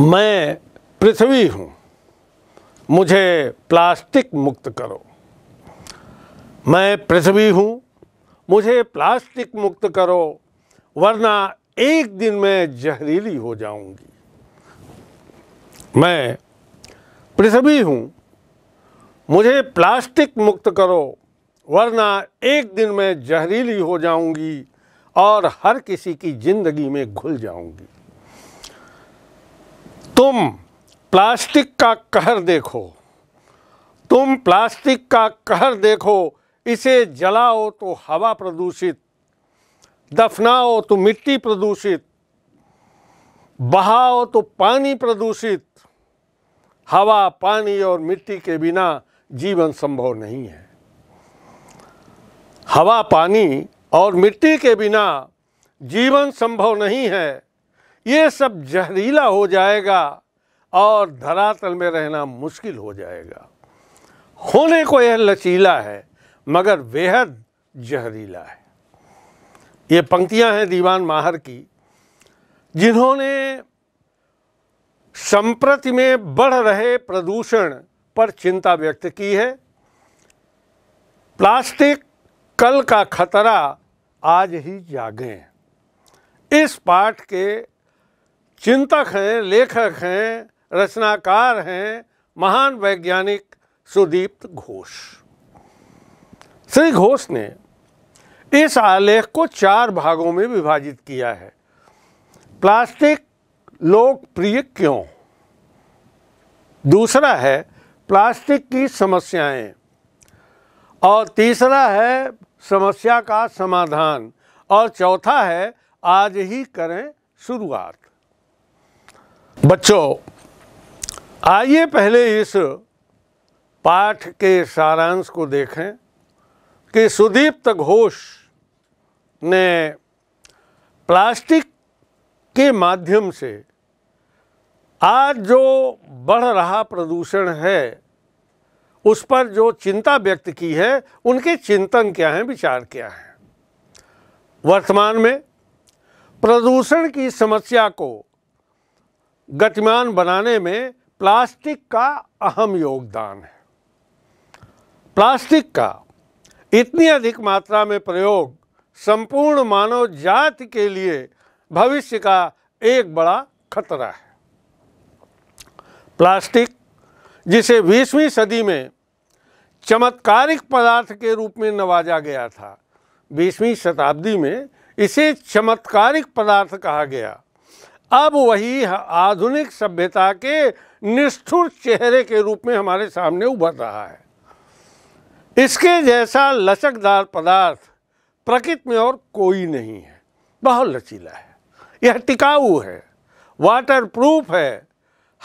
मैं पृथ्वी हूँ मुझे प्लास्टिक मुक्त करो मैं पृथ्वी हूँ मुझे प्लास्टिक मुक्त करो वरना एक दिन मैं जहरीली हो जाऊंगी मैं पृथ्वी हूँ मुझे प्लास्टिक मुक्त करो वरना एक दिन मैं जहरीली हो जाऊंगी और हर किसी की ज़िंदगी में घुल जाऊंगी तुम प्लास्टिक का कहर देखो तुम प्लास्टिक का कहर देखो इसे जलाओ तो हवा प्रदूषित दफनाओ तो मिट्टी प्रदूषित बहाओ तो पानी प्रदूषित हवा पानी और मिट्टी के बिना जीवन संभव नहीं है हवा पानी और मिट्टी के बिना जीवन संभव नहीं है ये सब जहरीला हो जाएगा और धरातल में रहना मुश्किल हो जाएगा होने को यह लचीला है मगर बेहद जहरीला है ये पंक्तियां हैं दीवान माहर की जिन्होंने संप्रति में बढ़ रहे प्रदूषण पर चिंता व्यक्त की है प्लास्टिक कल का खतरा आज ही जागे इस पाठ के चिंतक हैं लेखक हैं रचनाकार हैं महान वैज्ञानिक सुदीप्त घोष श्री घोष ने इस आलेख को चार भागों में विभाजित किया है प्लास्टिक लोकप्रिय क्यों दूसरा है प्लास्टिक की समस्याएं और तीसरा है समस्या का समाधान और चौथा है आज ही करें शुरुआत बच्चों आइए पहले इस पाठ के सारांश को देखें कि सुदीप्त घोष ने प्लास्टिक के माध्यम से आज जो बढ़ रहा प्रदूषण है उस पर जो चिंता व्यक्त की है उनके चिंतन क्या हैं विचार क्या हैं वर्तमान में प्रदूषण की समस्या को गतिमान बनाने में प्लास्टिक का अहम योगदान है प्लास्टिक का इतनी अधिक मात्रा में प्रयोग संपूर्ण मानव जाति के लिए भविष्य का एक बड़ा खतरा है प्लास्टिक जिसे 20वीं सदी में चमत्कारिक पदार्थ के रूप में नवाजा गया था 20वीं शताब्दी में इसे चमत्कारिक पदार्थ कहा गया अब वही आधुनिक सभ्यता के निष्ठुर चेहरे के रूप में हमारे सामने उभर रहा है इसके जैसा लचकदार पदार्थ प्रकृति में और कोई नहीं है बहुत लचीला है यह टिकाऊ है वाटर प्रूफ है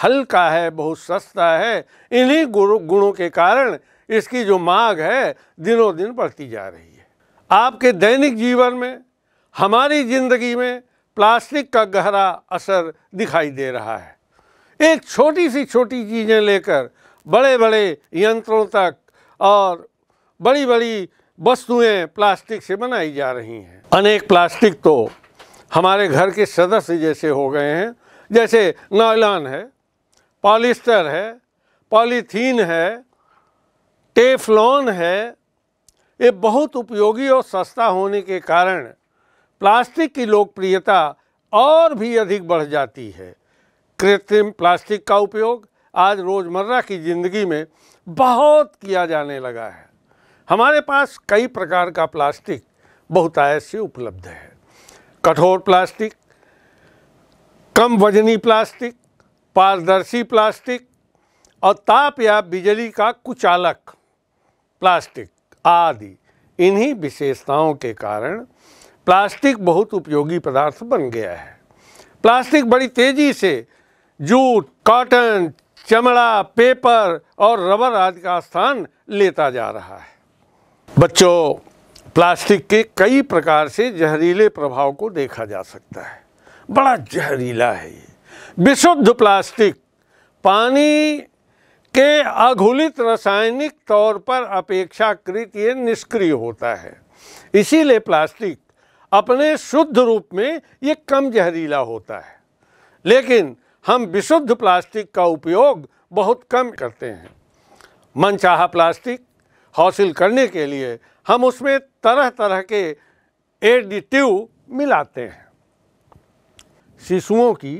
हल्का है बहुत सस्ता है इन्हीं गुणों के कारण इसकी जो मांग है दिनों दिन बढ़ती जा रही है आपके दैनिक जीवन में हमारी जिंदगी में प्लास्टिक का गहरा असर दिखाई दे रहा है एक छोटी सी छोटी चीज़ें लेकर बड़े बड़े यंत्रों तक और बड़ी बड़ी वस्तुएं प्लास्टिक से बनाई जा रही हैं अनेक प्लास्टिक तो हमारे घर के सदस्य जैसे हो गए हैं जैसे नायलॉन है पॉलिस्टर है पॉलीथीन है टेफलॉन है ये बहुत उपयोगी और सस्ता होने के कारण प्लास्टिक की लोकप्रियता और भी अधिक बढ़ जाती है कृत्रिम प्लास्टिक का उपयोग आज रोज़मर्रा की ज़िंदगी में बहुत किया जाने लगा है हमारे पास कई प्रकार का प्लास्टिक बहुत से उपलब्ध है कठोर प्लास्टिक कम वजनी प्लास्टिक पारदर्शी प्लास्टिक और ताप या बिजली का कुचालक प्लास्टिक आदि इन्हीं विशेषताओं के कारण प्लास्टिक बहुत उपयोगी पदार्थ बन गया है प्लास्टिक बड़ी तेज़ी से जूट कॉटन चमड़ा पेपर और रबर आदि का स्थान लेता जा रहा है बच्चों प्लास्टिक के कई प्रकार से जहरीले प्रभाव को देखा जा सकता है बड़ा जहरीला है ये विशुद्ध प्लास्टिक पानी के अघुलित रासायनिक तौर पर अपेक्षाकृत ये निष्क्रिय होता है इसीलिए प्लास्टिक अपने शुद्ध रूप में ये कम जहरीला होता है लेकिन हम विशुद्ध प्लास्टिक का उपयोग बहुत कम करते हैं मनचाहा प्लास्टिक हासिल करने के लिए हम उसमें तरह तरह के एडिटिव मिलाते हैं शिशुओं की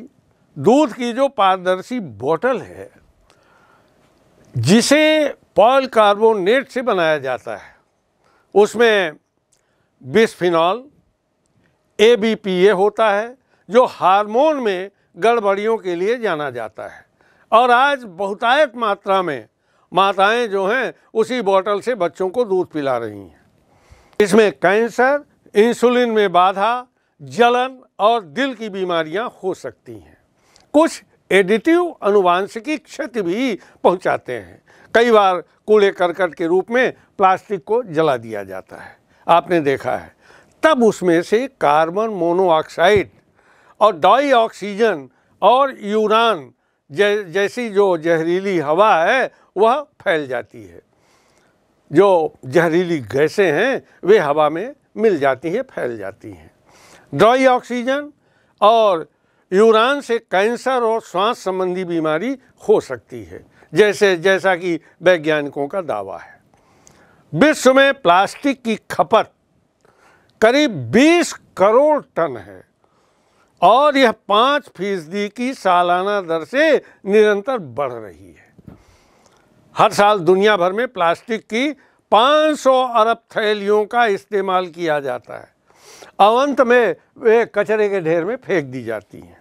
दूध की जो पारदर्शी बोतल है जिसे पॉल कार्बोनेट से बनाया जाता है उसमें bisphenol A B P A होता है जो हार्मोन में गड़बड़ियों के लिए जाना जाता है और आज बहुतायत मात्रा में माताएं जो हैं उसी बोतल से बच्चों को दूध पिला रही हैं इसमें कैंसर इंसुलिन में बाधा जलन और दिल की बीमारियां हो सकती हैं कुछ एडिटिव अनुवांशिकी क्षति भी पहुंचाते हैं कई बार कूड़े करकट के रूप में प्लास्टिक को जला दिया जाता है आपने देखा है तब उसमें से कार्बन मोनोऑक्साइड और डाई ऑक्सीजन और यूरान जै, जैसी जो जहरीली हवा है वह फैल जाती है जो जहरीली गैसें हैं वे हवा में मिल जाती हैं फैल जाती हैं ड्राई ऑक्सीजन और यूरान से कैंसर और श्वास संबंधी बीमारी हो सकती है जैसे जैसा कि वैज्ञानिकों का दावा है विश्व में प्लास्टिक की खपत करीब 20 करोड़ टन है और यह पाँच फीसदी की सालाना दर से निरंतर बढ़ रही है हर साल दुनिया भर में प्लास्टिक की 500 अरब थैलियों का इस्तेमाल किया जाता है अवंत में वे कचरे के ढेर में फेंक दी जाती हैं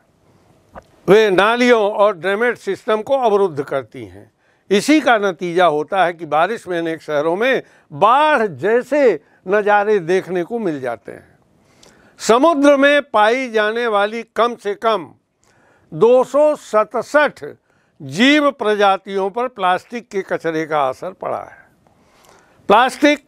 वे नालियों और ड्रेनेज सिस्टम को अवरुद्ध करती हैं इसी का नतीजा होता है कि बारिश में अनेक शहरों में बाढ़ जैसे नज़ारे देखने को मिल जाते हैं समुद्र में पाई जाने वाली कम से कम दो जीव प्रजातियों पर प्लास्टिक के कचरे का असर पड़ा है प्लास्टिक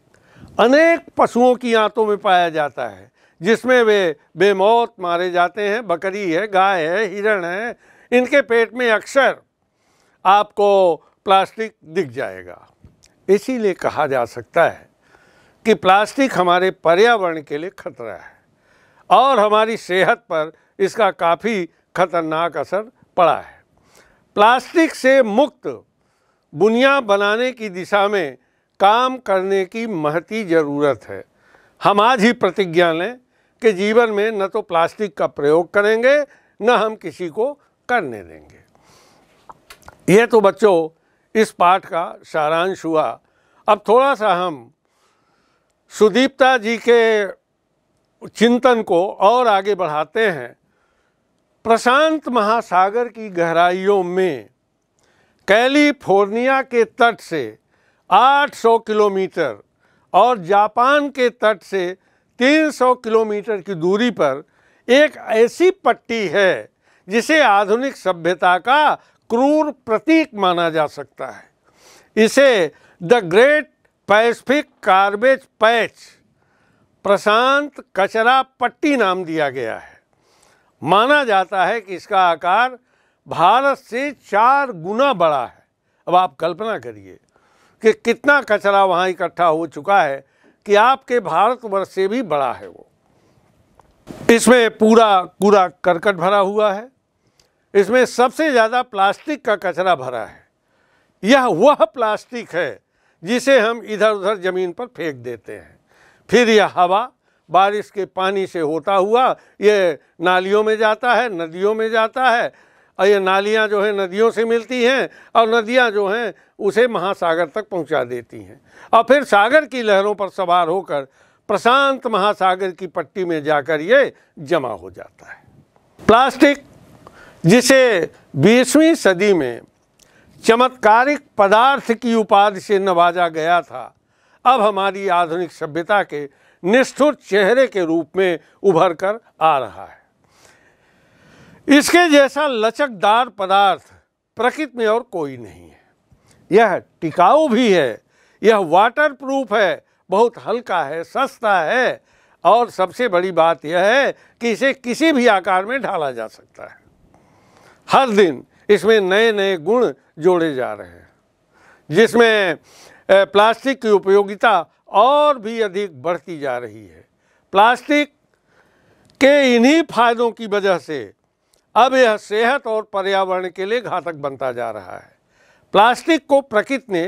अनेक पशुओं की आंतों में पाया जाता है जिसमें वे बेमौत मारे जाते हैं बकरी है गाय है हिरण है इनके पेट में अक्सर आपको प्लास्टिक दिख जाएगा इसीलिए कहा जा सकता है कि प्लास्टिक हमारे पर्यावरण के लिए खतरा है और हमारी सेहत पर इसका काफ़ी खतरनाक असर पड़ा है प्लास्टिक से मुक्त बुनिया बनाने की दिशा में काम करने की महती ज़रूरत है हम आज ही प्रतिज्ञा लें कि जीवन में न तो प्लास्टिक का प्रयोग करेंगे न हम किसी को करने देंगे ये तो बच्चों इस पाठ का सारांश हुआ अब थोड़ा सा हम सुदीप्ता जी के चिंतन को और आगे बढ़ाते हैं प्रशांत महासागर की गहराइयों में कैलिफोर्निया के तट से 800 किलोमीटर और जापान के तट से 300 किलोमीटर की दूरी पर एक ऐसी पट्टी है जिसे आधुनिक सभ्यता का क्रूर प्रतीक माना जा सकता है इसे the great Pacific garbage patch प्रशांत कचरा पट्टी नाम दिया गया है माना जाता है कि इसका आकार भारत से चार गुना बड़ा है अब आप कल्पना करिए कि कितना कचरा वहाँ इकट्ठा हो चुका है कि आपके भारतवर्ष से भी बड़ा है वो इसमें पूरा कूड़ा करकट भरा हुआ है इसमें सबसे ज़्यादा प्लास्टिक का कचरा भरा है यह वह प्लास्टिक है जिसे हम इधर उधर ज़मीन पर फेंक देते हैं फिर यह हवा बारिश के पानी से होता हुआ ये नालियों में जाता है नदियों में जाता है और ये नालियाँ जो है नदियों से मिलती हैं और नदियाँ जो हैं उसे महासागर तक पहुँचा देती हैं और फिर सागर की लहरों पर सवार होकर प्रशांत महासागर की पट्टी में जाकर ये जमा हो जाता है प्लास्टिक जिसे बीसवीं सदी में चमत्कारिक पदार्थ की उपाधि से नवाजा गया था अब हमारी आधुनिक सभ्यता के निष्ठुर चेहरे के रूप में उभर कर आ रहा है इसके जैसा लचकदार पदार्थ प्रकृति में और कोई नहीं है यह टिकाऊ भी है यह वाटर प्रूफ है बहुत हल्का है सस्ता है और सबसे बड़ी बात यह है कि इसे किसी भी आकार में ढाला जा सकता है हर दिन इसमें नए नए गुण जोड़े जा रहे हैं जिसमें प्लास्टिक की उपयोगिता और भी अधिक बढ़ती जा रही है प्लास्टिक के इन्हीं फायदों की वजह से अब यह सेहत और पर्यावरण के लिए घातक बनता जा रहा है प्लास्टिक को प्रकृति ने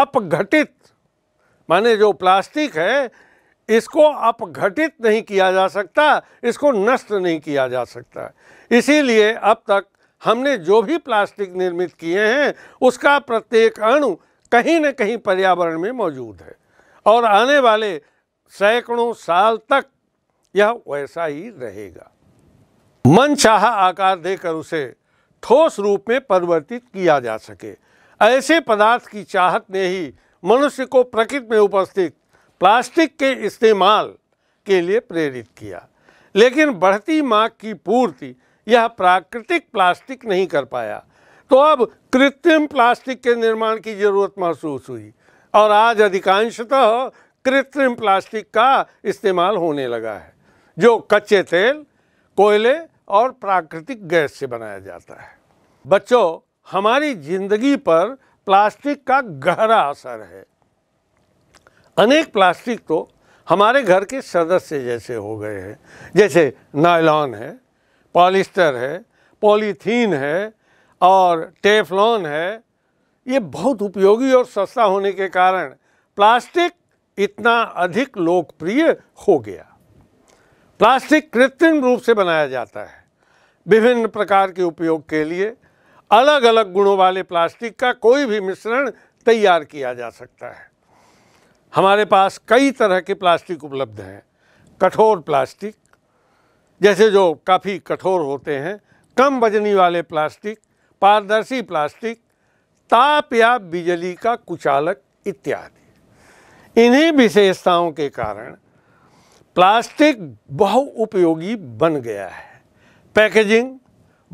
अपघटित माने जो प्लास्टिक है इसको अपघटित नहीं किया जा सकता इसको नष्ट नहीं किया जा सकता इसीलिए अब तक हमने जो भी प्लास्टिक निर्मित किए हैं उसका प्रत्येक अणु कहीं न कहीं पर्यावरण में मौजूद है और आने वाले सैकड़ों साल तक यह वैसा ही रहेगा मन चाह आकार देकर उसे ठोस रूप में परिवर्तित किया जा सके ऐसे पदार्थ की चाहत ने ही मनुष्य को प्रकृति में उपस्थित प्लास्टिक के इस्तेमाल के लिए प्रेरित किया लेकिन बढ़ती मांग की पूर्ति यह प्राकृतिक प्लास्टिक नहीं कर पाया तो अब कृत्रिम प्लास्टिक के निर्माण की ज़रूरत महसूस हुई और आज अधिकांशतः कृत्रिम प्लास्टिक का इस्तेमाल होने लगा है जो कच्चे तेल कोयले और प्राकृतिक गैस से बनाया जाता है बच्चों हमारी जिंदगी पर प्लास्टिक का गहरा असर है अनेक प्लास्टिक तो हमारे घर के सदस्य जैसे हो गए हैं जैसे नायलॉन है पॉलिस्टर है पॉलीथीन है और टेफलॉन है ये बहुत उपयोगी और सस्ता होने के कारण प्लास्टिक इतना अधिक लोकप्रिय हो गया प्लास्टिक कृत्रिम रूप से बनाया जाता है विभिन्न प्रकार के उपयोग के लिए अलग अलग गुणों वाले प्लास्टिक का कोई भी मिश्रण तैयार किया जा सकता है हमारे पास कई तरह के प्लास्टिक उपलब्ध हैं कठोर प्लास्टिक जैसे जो काफ़ी कठोर होते हैं कम वजनी वाले प्लास्टिक पारदर्शी प्लास्टिक ताप या बिजली का कुचालक इत्यादि इन्हीं विशेषताओं के कारण प्लास्टिक बहुउपयोगी बन गया है पैकेजिंग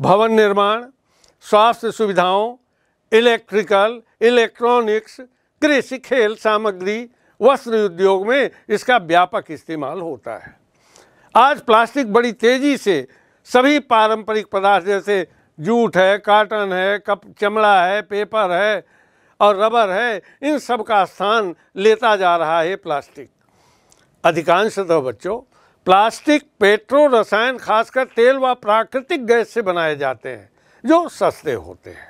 भवन निर्माण स्वास्थ्य सुविधाओं इलेक्ट्रिकल इलेक्ट्रॉनिक्स कृषि खेल सामग्री वस्त्र उद्योग में इसका व्यापक इस्तेमाल होता है आज प्लास्टिक बड़ी तेज़ी से सभी पारंपरिक पदार्थ जैसे जूट है काटन है कप चमड़ा है पेपर है और रबर है इन सब का स्थान लेता जा रहा है प्लास्टिक अधिकांशतः तो बच्चों प्लास्टिक पेट्रो रसायन खासकर तेल व प्राकृतिक गैस से बनाए जाते हैं जो सस्ते होते हैं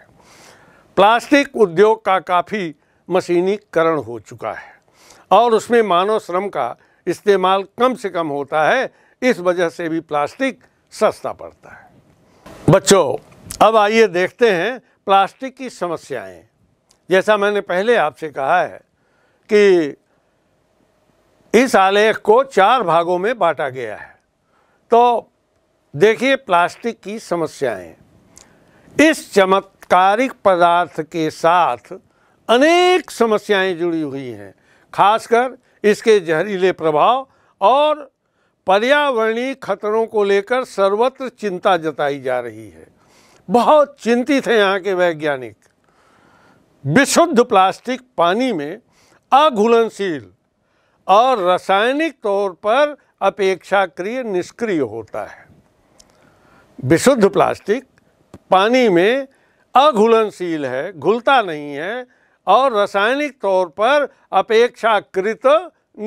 प्लास्टिक उद्योग का काफ़ी मशीनीकरण हो चुका है और उसमें मानव श्रम का इस्तेमाल कम से कम होता है इस वजह से भी प्लास्टिक सस्ता पड़ता है बच्चों अब आइए देखते हैं प्लास्टिक की समस्याएं जैसा मैंने पहले आपसे कहा है कि इस आलेख को चार भागों में बांटा गया है तो देखिए प्लास्टिक की समस्याएं इस चमत्कारिक पदार्थ के साथ अनेक समस्याएं जुड़ी हुई हैं खासकर इसके जहरीले प्रभाव और पर्यावरणीय खतरों को लेकर सर्वत्र चिंता जताई जा रही है बहुत चिंतित हैं यहाँ के वैज्ञानिक विशुद्ध प्लास्टिक पानी में अघुलनशील और रासायनिक तौर पर अपेक्षाक्रिय निष्क्रिय होता है विशुद्ध प्लास्टिक पानी में अघुलनशील है घुलता नहीं है और रासायनिक तौर पर अपेक्षाकृत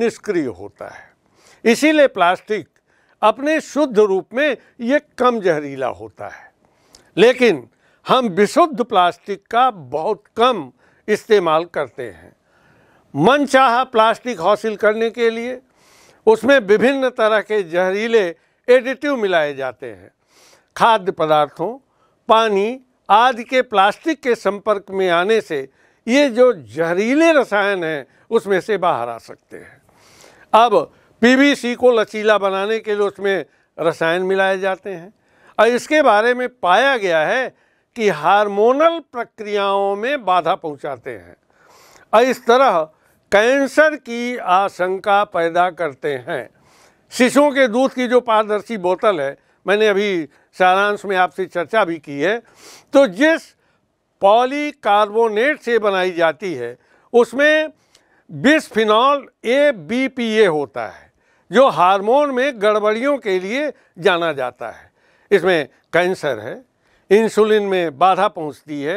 निष्क्रिय होता है इसीलिए प्लास्टिक अपने शुद्ध रूप में ये कम जहरीला होता है लेकिन हम विशुद्ध प्लास्टिक का बहुत कम इस्तेमाल करते हैं मन चाह प्लास्टिक हासिल करने के लिए उसमें विभिन्न तरह के जहरीले एडिटिव मिलाए जाते हैं खाद्य पदार्थों पानी आदि के प्लास्टिक के संपर्क में आने से ये जो जहरीले रसायन हैं उसमें से बाहर आ सकते हैं अब पीवीसी को लचीला बनाने के लिए उसमें रसायन मिलाए जाते हैं और इसके बारे में पाया गया है कि हार्मोनल प्रक्रियाओं में बाधा पहुंचाते हैं और इस तरह कैंसर की आशंका पैदा करते हैं शिशुओं के दूध की जो पारदर्शी बोतल है मैंने अभी सारांश में आपसे चर्चा भी की है तो जिस पॉलीकार्बोनेट से बनाई जाती है उसमें bisphenol A B P A होता है जो हार्मोन में गड़बड़ियों के लिए जाना जाता है इसमें कैंसर है इंसुलिन में बाधा पहुंचती है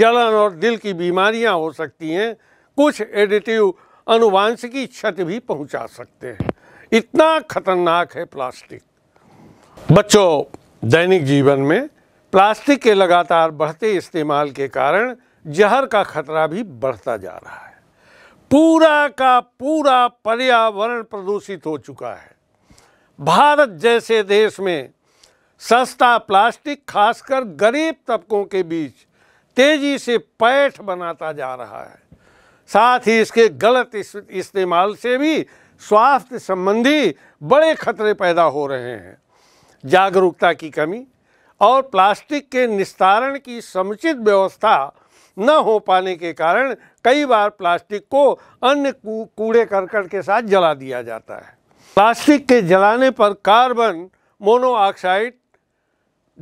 जलन और दिल की बीमारियां हो सकती हैं कुछ एडिटिव अनुवांशिकी क्षति भी पहुंचा सकते हैं इतना खतरनाक है प्लास्टिक बच्चों दैनिक जीवन में प्लास्टिक के लगातार बढ़ते इस्तेमाल के कारण जहर का खतरा भी बढ़ता जा रहा है पूरा का पूरा पर्यावरण प्रदूषित हो चुका है भारत जैसे देश में सस्ता प्लास्टिक खासकर गरीब तबकों के बीच तेजी से पैठ बनाता जा रहा है साथ ही इसके गलत इस, इस्तेमाल से भी स्वास्थ्य संबंधी बड़े खतरे पैदा हो रहे हैं जागरूकता की कमी और प्लास्टिक के निस्तारण की समुचित व्यवस्था न हो पाने के कारण कई बार प्लास्टिक को अन्य कूड़े करकट के साथ जला दिया जाता है प्लास्टिक के जलाने पर कार्बन मोनोऑक्साइड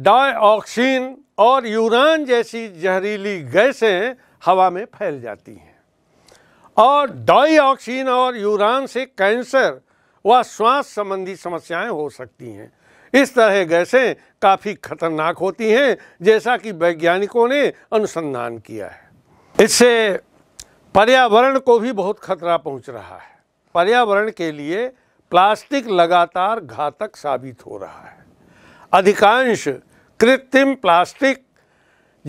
डाइऑक्सीन और यूरान जैसी जहरीली गैसें हवा में फैल जाती हैं और डाइऑक्सीन और यूरान से कैंसर व श्वास संबंधी समस्याएं हो सकती हैं इस तरह गैसें काफ़ी खतरनाक होती हैं जैसा कि वैज्ञानिकों ने अनुसंधान किया है इससे पर्यावरण को भी बहुत खतरा पहुंच रहा है पर्यावरण के लिए प्लास्टिक लगातार घातक साबित हो रहा है अधिकांश कृत्रिम प्लास्टिक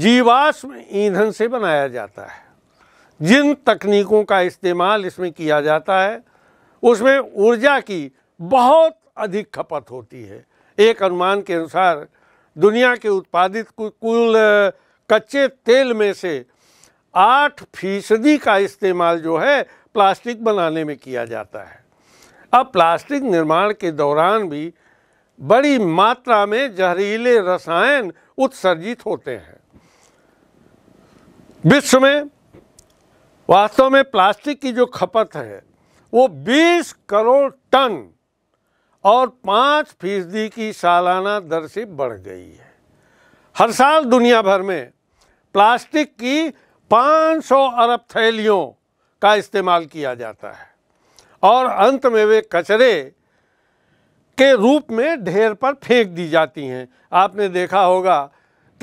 जीवाश्म ईंधन से बनाया जाता है जिन तकनीकों का इस्तेमाल इसमें किया जाता है उसमें ऊर्जा की बहुत अधिक खपत होती है एक अनुमान के अनुसार दुनिया के उत्पादित कुल कच्चे तेल में से आठ फीसदी का इस्तेमाल जो है प्लास्टिक बनाने में किया जाता है अब प्लास्टिक निर्माण के दौरान भी बड़ी मात्रा में जहरीले रसायन उत्सर्जित होते हैं विश्व में वास्तव में प्लास्टिक की जो खपत है वो 20 करोड़ टन और पाँच फीसदी की सालाना दर से बढ़ गई है हर साल दुनिया भर में प्लास्टिक की 500 अरब थैलियों का इस्तेमाल किया जाता है और अंत में वे कचरे के रूप में ढेर पर फेंक दी जाती हैं आपने देखा होगा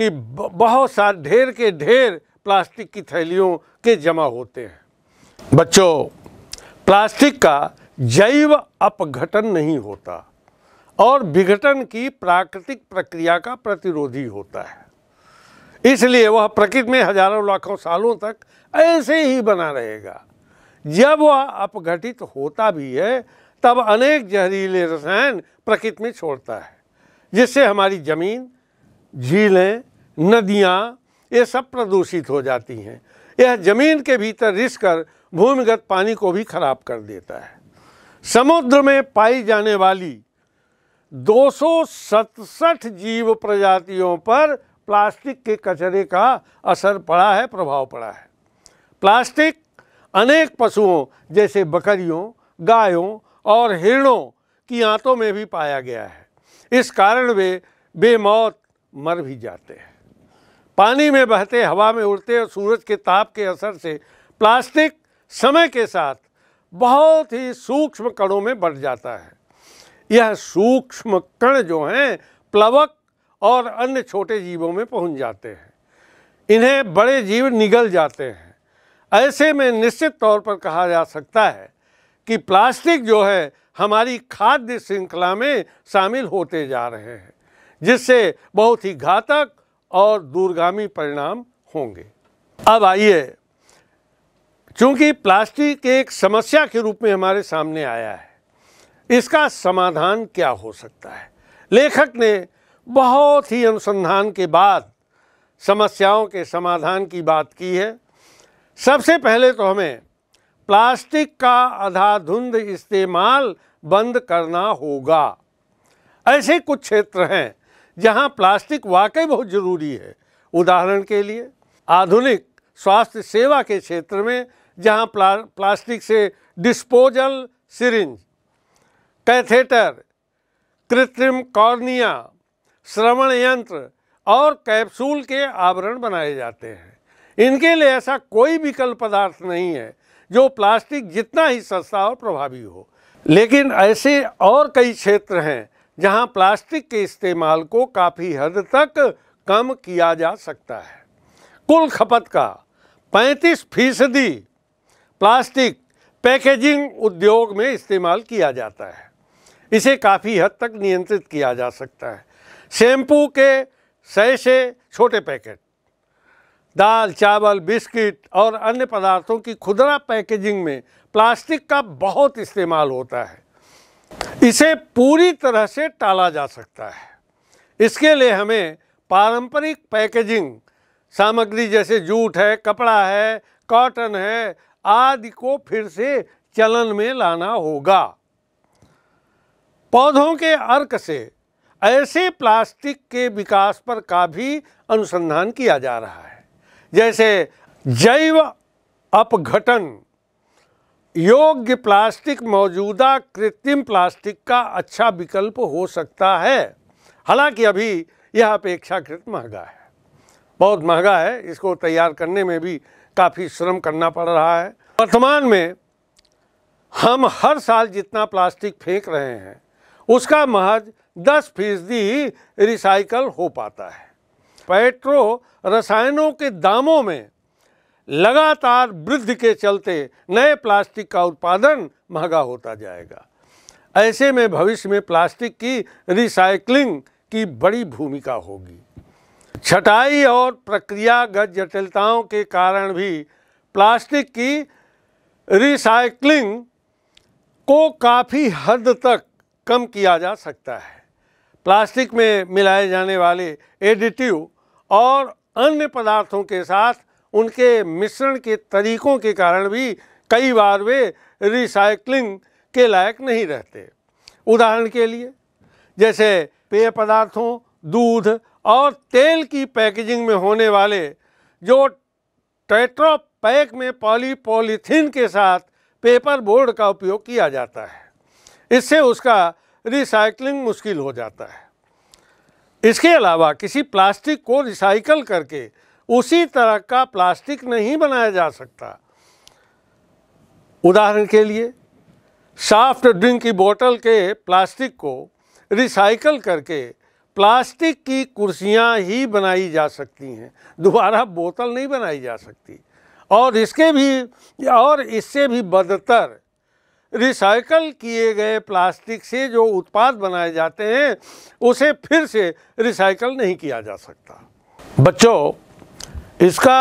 कि बहुत सारे ढेर के ढेर प्लास्टिक की थैलियों के जमा होते हैं बच्चों प्लास्टिक का जैव अपघटन नहीं होता और विघटन की प्राकृतिक प्रक्रिया का प्रतिरोधी होता है इसलिए वह प्रकृति में हजारों लाखों सालों तक ऐसे ही बना रहेगा जब वह अपघटित होता भी है तब अनेक जहरीले रसायन प्रकृति में छोड़ता है जिससे हमारी ज़मीन झीलें नदियाँ ये सब प्रदूषित हो जाती हैं यह जमीन के भीतर रिस कर भूमिगत पानी को भी खराब कर देता है समुद्र में पाई जाने वाली दो जीव प्रजातियों पर प्लास्टिक के कचरे का असर पड़ा है प्रभाव पड़ा है प्लास्टिक अनेक पशुओं जैसे बकरियों गायों और हिरणों की आंतों में भी पाया गया है इस कारण वे बेमौत मर भी जाते हैं पानी में बहते हवा में उड़ते और सूरज के ताप के असर से प्लास्टिक समय के साथ बहुत ही सूक्ष्म कणों में बढ़ जाता है यह सूक्ष्म कण जो हैं प्लवक और अन्य छोटे जीवों में पहुंच जाते हैं इन्हें बड़े जीव निगल जाते हैं ऐसे में निश्चित तौर पर कहा जा सकता है कि प्लास्टिक जो है हमारी खाद्य श्रृंखला में शामिल होते जा रहे हैं जिससे बहुत ही घातक और दूरगामी परिणाम होंगे अब आइए चूंकि प्लास्टिक एक समस्या के रूप में हमारे सामने आया है इसका समाधान क्या हो सकता है लेखक ने बहुत ही अनुसंधान के बाद समस्याओं के समाधान की बात की है सबसे पहले तो हमें प्लास्टिक का अधाधुंध इस्तेमाल बंद करना होगा ऐसे कुछ क्षेत्र हैं जहां प्लास्टिक वाकई बहुत ज़रूरी है उदाहरण के लिए आधुनिक स्वास्थ्य सेवा के क्षेत्र में जहां प्ला, प्लास्टिक से डिस्पोजल सिरिंज कैथेटर कृत्रिम कॉर्निया श्रवण यंत्र और कैप्सूल के आवरण बनाए जाते हैं इनके लिए ऐसा कोई विकल्प पदार्थ नहीं है जो प्लास्टिक जितना ही सस्ता और प्रभावी हो लेकिन ऐसे और कई क्षेत्र हैं जहां प्लास्टिक के इस्तेमाल को काफ़ी हद तक कम किया जा सकता है कुल खपत का 35 फीसदी प्लास्टिक पैकेजिंग उद्योग में इस्तेमाल किया जाता है इसे काफ़ी हद तक नियंत्रित किया जा सकता है शैम्पू के सैसे छोटे पैकेट दाल चावल बिस्किट और अन्य पदार्थों की खुदरा पैकेजिंग में प्लास्टिक का बहुत इस्तेमाल होता है इसे पूरी तरह से टाला जा सकता है इसके लिए हमें पारंपरिक पैकेजिंग सामग्री जैसे जूट है कपड़ा है कॉटन है आदि को फिर से चलन में लाना होगा पौधों के अर्क से ऐसे प्लास्टिक के विकास पर का भी अनुसंधान किया जा रहा है जैसे जैव अपघटन योग्य प्लास्टिक मौजूदा कृत्रिम प्लास्टिक का अच्छा विकल्प हो सकता है हालांकि अभी यह अपेक्षाकृत महंगा है बहुत महंगा है इसको तैयार करने में भी काफ़ी श्रम करना पड़ रहा है वर्तमान में हम हर साल जितना प्लास्टिक फेंक रहे हैं उसका महज दस फीसदी रिसाइकल हो पाता है पेट्रो रसायनों के दामों में लगातार वृद्धि के चलते नए प्लास्टिक का उत्पादन महंगा होता जाएगा ऐसे में भविष्य में प्लास्टिक की रिसाइकलिंग की बड़ी भूमिका होगी छटाई और प्रक्रियागत जटिलताओं के कारण भी प्लास्टिक की रिसाइकलिंग को काफ़ी हद तक कम किया जा सकता है प्लास्टिक में मिलाए जाने वाले एडिटिव और अन्य पदार्थों के साथ उनके मिश्रण के तरीकों के कारण भी कई बार वे रिसाइकलिंग के लायक नहीं रहते उदाहरण के लिए जैसे पेय पदार्थों दूध और तेल की पैकेजिंग में होने वाले जो पैक में पॉलीपॉलीथीन के साथ पेपर बोर्ड का उपयोग किया जाता है इससे उसका रिसाइकलिंग मुश्किल हो जाता है इसके अलावा किसी प्लास्टिक को रिसाइकल करके उसी तरह का प्लास्टिक नहीं बनाया जा सकता उदाहरण के लिए साफ्ट ड्रिंक की बोतल के प्लास्टिक को रिसाइकल करके प्लास्टिक की कुर्सियां ही बनाई जा सकती हैं दोबारा बोतल नहीं बनाई जा सकती और इसके भी और इससे भी बदतर रिसाइकल किए गए प्लास्टिक से जो उत्पाद बनाए जाते हैं उसे फिर से रिसाइकल नहीं किया जा सकता बच्चों इसका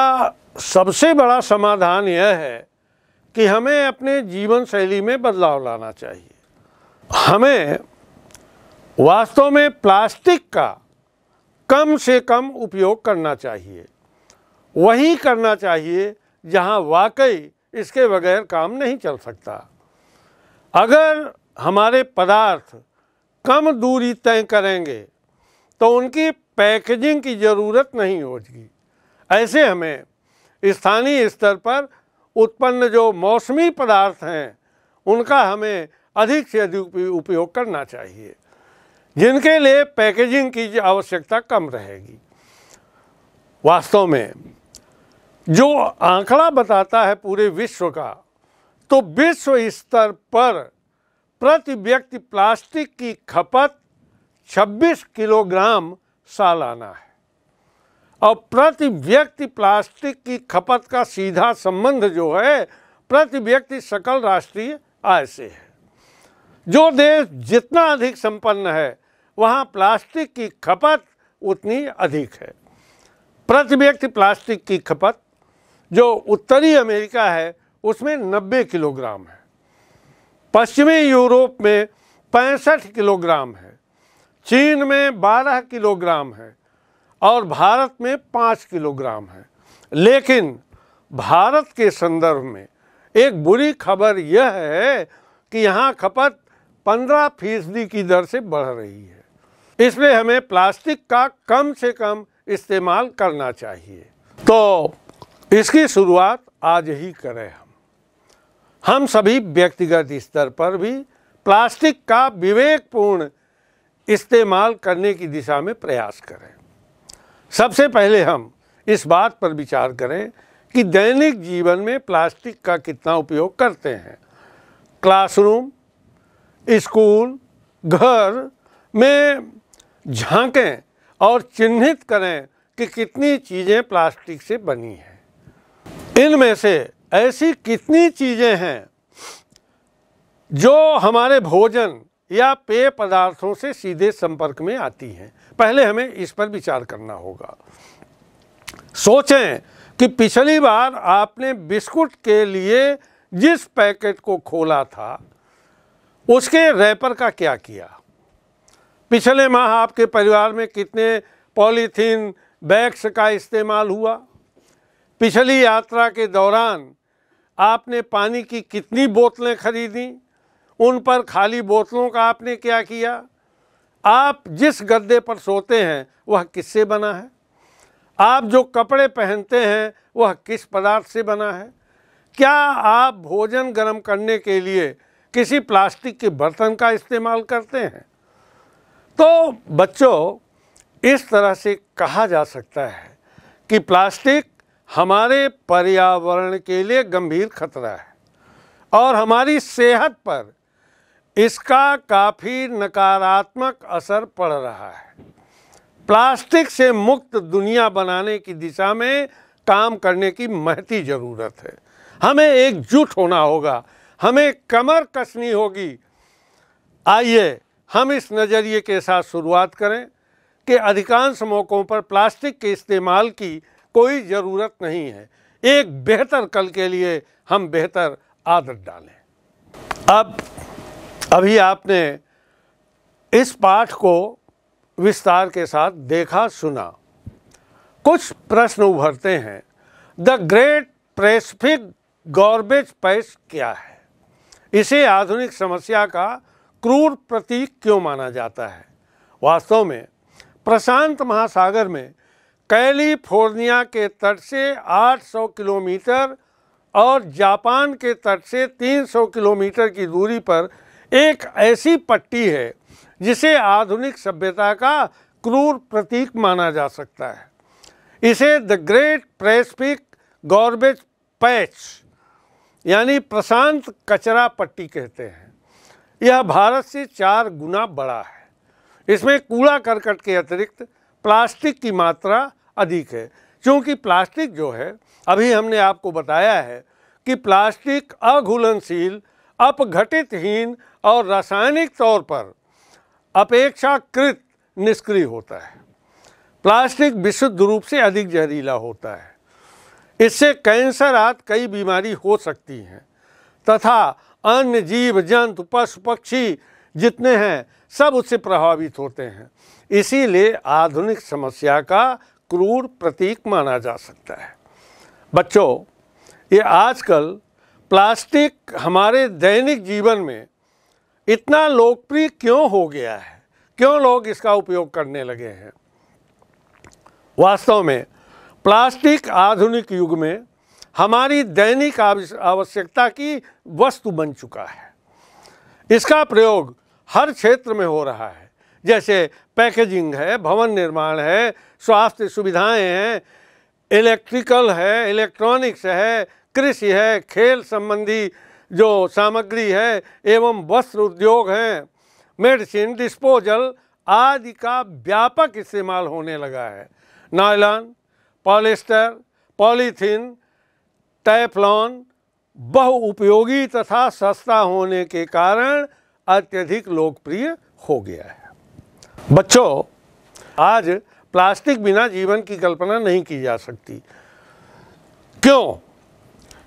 सबसे बड़ा समाधान यह है कि हमें अपने जीवन शैली में बदलाव लाना चाहिए हमें वास्तव में प्लास्टिक का कम से कम उपयोग करना चाहिए वही करना चाहिए जहां वाकई इसके बगैर काम नहीं चल सकता अगर हमारे पदार्थ कम दूरी तय करेंगे तो उनकी पैकेजिंग की ज़रूरत नहीं होगी ऐसे हमें स्थानीय स्तर पर उत्पन्न जो मौसमी पदार्थ हैं उनका हमें अधिक से अधिक उपयोग करना चाहिए जिनके लिए पैकेजिंग की आवश्यकता कम रहेगी वास्तव में जो आंकड़ा बताता है पूरे विश्व का तो विश्व स्तर पर प्रति व्यक्ति प्लास्टिक की खपत 26 किलोग्राम सालाना है और प्रति व्यक्ति प्लास्टिक की खपत का सीधा संबंध जो है प्रति व्यक्ति सकल राष्ट्रीय आय से है जो देश जितना अधिक संपन्न है वहाँ प्लास्टिक की खपत उतनी अधिक है प्रति व्यक्ति प्लास्टिक की खपत जो उत्तरी अमेरिका है उसमें 90 किलोग्राम है पश्चिमी यूरोप में पैंसठ किलोग्राम है चीन में 12 किलोग्राम है और भारत में 5 किलोग्राम है लेकिन भारत के संदर्भ में एक बुरी खबर यह है कि यहाँ खपत 15 फीसदी की दर से बढ़ रही है इसलिए हमें प्लास्टिक का कम से कम इस्तेमाल करना चाहिए तो इसकी शुरुआत आज ही करें हम हम सभी व्यक्तिगत स्तर पर भी प्लास्टिक का विवेकपूर्ण इस्तेमाल करने की दिशा में प्रयास करें सबसे पहले हम इस बात पर विचार करें कि दैनिक जीवन में प्लास्टिक का कितना उपयोग करते हैं क्लासरूम स्कूल घर में झांकें और चिन्हित करें कि कितनी चीज़ें प्लास्टिक से बनी हैं इनमें से ऐसी कितनी चीज़ें हैं जो हमारे भोजन या पेय पदार्थों से सीधे संपर्क में आती हैं पहले हमें इस पर विचार करना होगा सोचें कि पिछली बार आपने बिस्कुट के लिए जिस पैकेट को खोला था उसके रैपर का क्या किया पिछले माह आपके परिवार में कितने पॉलीथीन बैग्स का इस्तेमाल हुआ पिछली यात्रा के दौरान आपने पानी की कितनी बोतलें खरीदी उन पर खाली बोतलों का आपने क्या किया आप जिस गद्दे पर सोते हैं वह किससे बना है आप जो कपड़े पहनते हैं वह किस पदार्थ से बना है क्या आप भोजन गर्म करने के लिए किसी प्लास्टिक के बर्तन का इस्तेमाल करते हैं तो बच्चों इस तरह से कहा जा सकता है कि प्लास्टिक हमारे पर्यावरण के लिए गंभीर खतरा है और हमारी सेहत पर इसका काफ़ी नकारात्मक असर पड़ रहा है प्लास्टिक से मुक्त दुनिया बनाने की दिशा में काम करने की महती ज़रूरत है हमें एकजुट होना होगा हमें कमर कसनी होगी आइए हम इस नज़रिए के साथ शुरुआत करें कि अधिकांश मौक़ों पर प्लास्टिक के इस्तेमाल की कोई ज़रूरत नहीं है एक बेहतर कल के लिए हम बेहतर आदत डालें अब अभी आपने इस पाठ को विस्तार के साथ देखा सुना कुछ प्रश्न उभरते हैं द ग्रेट प्रेसिफिक गॉर्बेज पैस क्या है इसे आधुनिक समस्या का क्रूर प्रतीक क्यों माना जाता है वास्तव में प्रशांत महासागर में कैलिफोर्निया के तट से 800 किलोमीटर और जापान के तट से 300 किलोमीटर की दूरी पर एक ऐसी पट्टी है जिसे आधुनिक सभ्यता का क्रूर प्रतीक माना जा सकता है इसे the great Pacific garbage patch यानी प्रशांत कचरा पट्टी कहते हैं यह भारत से चार गुना बड़ा है इसमें कूड़ा करकट के अतिरिक्त प्लास्टिक की मात्रा अधिक है क्योंकि प्लास्टिक जो है अभी हमने आपको बताया है कि प्लास्टिक अघुलनशील अपघटितहीन और रासायनिक तौर पर अपेक्षाकृत निष्क्रिय होता है प्लास्टिक विशुद्ध रूप से अधिक जहरीला होता है इससे कैंसर आदि कई बीमारी हो सकती हैं तथा अन्य जीव जंतु पशु पक्षी जितने हैं सब उससे प्रभावित होते हैं इसीलिए आधुनिक समस्या का क्रूर प्रतीक माना जा सकता है बच्चों ये आजकल प्लास्टिक हमारे दैनिक जीवन में इतना लोकप्रिय क्यों हो गया है क्यों लोग इसका उपयोग करने लगे हैं वास्तव में प्लास्टिक आधुनिक युग में हमारी दैनिक आवश्यकता की वस्तु बन चुका है इसका प्रयोग हर क्षेत्र में हो रहा है जैसे पैकेजिंग है भवन निर्माण है स्वास्थ्य सुविधाएं हैं इलेक्ट्रिकल है इलेक्ट्रॉनिक्स है कृषि है खेल संबंधी जो सामग्री है एवं वस्त्र उद्योग हैं मेडिसिन डिस्पोजल आदि का व्यापक इस्तेमाल होने लगा है नायलॉन पॉलिस्टर पॉलीथीन टैफलॉन बहुउपयोगी तथा सस्ता होने के कारण अत्यधिक लोकप्रिय हो गया है बच्चों आज प्लास्टिक बिना जीवन की कल्पना नहीं की जा सकती क्यों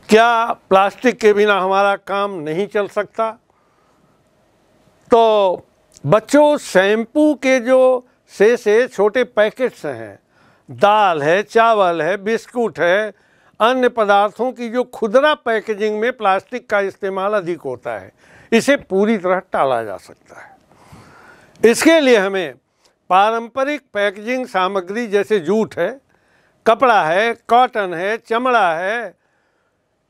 क्या प्लास्टिक के बिना हमारा काम नहीं चल सकता तो बच्चों शैम्पू के जो से से छोटे पैकेट्स हैं दाल है चावल है बिस्कुट है अन्य पदार्थों की जो खुदरा पैकेजिंग में प्लास्टिक का इस्तेमाल अधिक होता है इसे पूरी तरह टाला जा सकता है इसके लिए हमें पारंपरिक पैकेजिंग सामग्री जैसे जूट है कपड़ा है कॉटन है चमड़ा है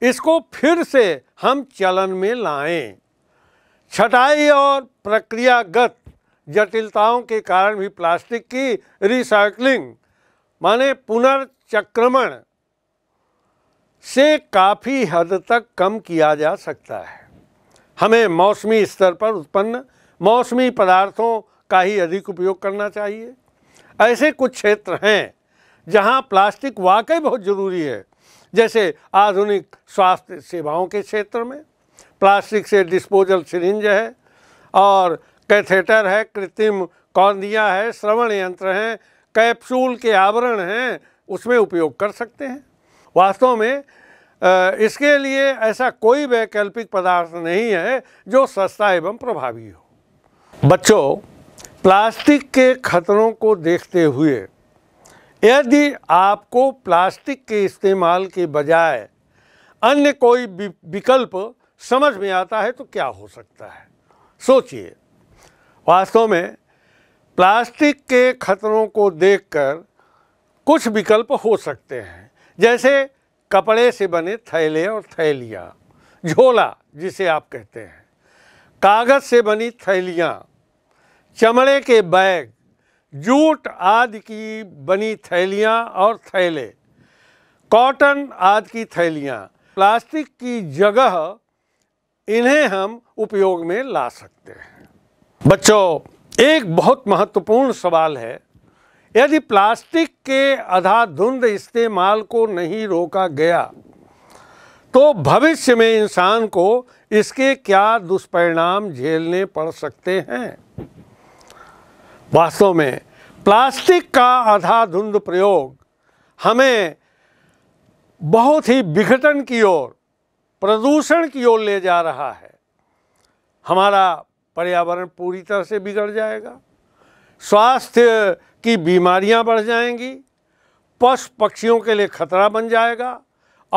इसको फिर से हम चलन में लाएं। छटाई और प्रक्रियागत जटिलताओं के कारण भी प्लास्टिक की रिसाइकलिंग माने पुनर्चक्रमण से काफ़ी हद तक कम किया जा सकता है हमें मौसमी स्तर पर उत्पन्न मौसमी पदार्थों का ही अधिक उपयोग करना चाहिए ऐसे कुछ क्षेत्र हैं जहां प्लास्टिक वाकई बहुत ज़रूरी है जैसे आधुनिक स्वास्थ्य सेवाओं के क्षेत्र में प्लास्टिक से डिस्पोजल सिरिंज है और कैथेटर है कृत्रिम कौंदियाँ है श्रवण यंत्र हैं कैप्सूल के आवरण हैं उसमें उपयोग कर सकते हैं वास्तव में इसके लिए ऐसा कोई वैकल्पिक पदार्थ नहीं है जो सस्ता एवं प्रभावी हो बच्चों प्लास्टिक के खतरों को देखते हुए यदि आपको प्लास्टिक के इस्तेमाल के बजाय अन्य कोई विकल्प समझ में आता है तो क्या हो सकता है सोचिए वास्तव में प्लास्टिक के खतरों को देखकर कुछ विकल्प हो सकते हैं जैसे कपड़े से बने थैले और थैलियाँ झोला जिसे आप कहते हैं कागज़ से बनी थैलियाँ चमड़े के बैग जूट आदि की बनी थैलियाँ और थैले कॉटन आदि की थैलियाँ प्लास्टिक की जगह इन्हें हम उपयोग में ला सकते हैं बच्चों एक बहुत महत्वपूर्ण सवाल है यदि प्लास्टिक के अधाधुंध इस्तेमाल को नहीं रोका गया तो भविष्य में इंसान को इसके क्या दुष्परिणाम झेलने पड़ सकते हैं वास्तव में प्लास्टिक का आधा धुंध प्रयोग हमें बहुत ही विघटन की ओर प्रदूषण की ओर ले जा रहा है हमारा पर्यावरण पूरी तरह से बिगड़ जाएगा स्वास्थ्य की बीमारियां बढ़ जाएंगी पशु पक्षियों के लिए खतरा बन जाएगा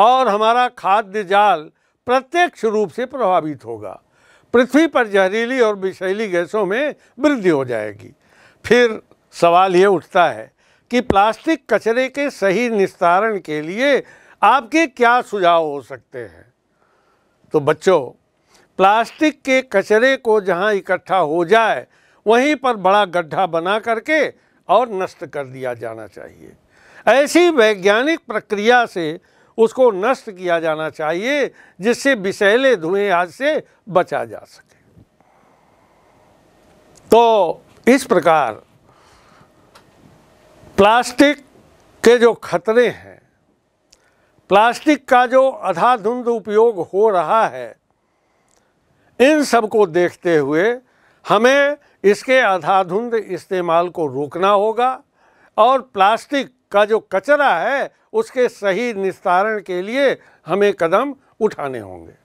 और हमारा खाद्य जाल प्रत्यक्ष रूप से प्रभावित होगा पृथ्वी पर जहरीली और विषैली गैसों में वृद्धि हो जाएगी फिर सवाल ये उठता है कि प्लास्टिक कचरे के सही निस्तारण के लिए आपके क्या सुझाव हो सकते हैं तो बच्चों प्लास्टिक के कचरे को जहाँ इकट्ठा हो जाए वहीं पर बड़ा गड्ढा बना करके और नष्ट कर दिया जाना चाहिए ऐसी वैज्ञानिक प्रक्रिया से उसको नष्ट किया जाना चाहिए जिससे विषैले धुएं आज से बचा जा सके तो इस प्रकार प्लास्टिक के जो खतरे हैं प्लास्टिक का जो अधाधुंध उपयोग हो रहा है इन सब को देखते हुए हमें इसके अधाधुंध इस्तेमाल को रोकना होगा और प्लास्टिक का जो कचरा है उसके सही निस्तारण के लिए हमें कदम उठाने होंगे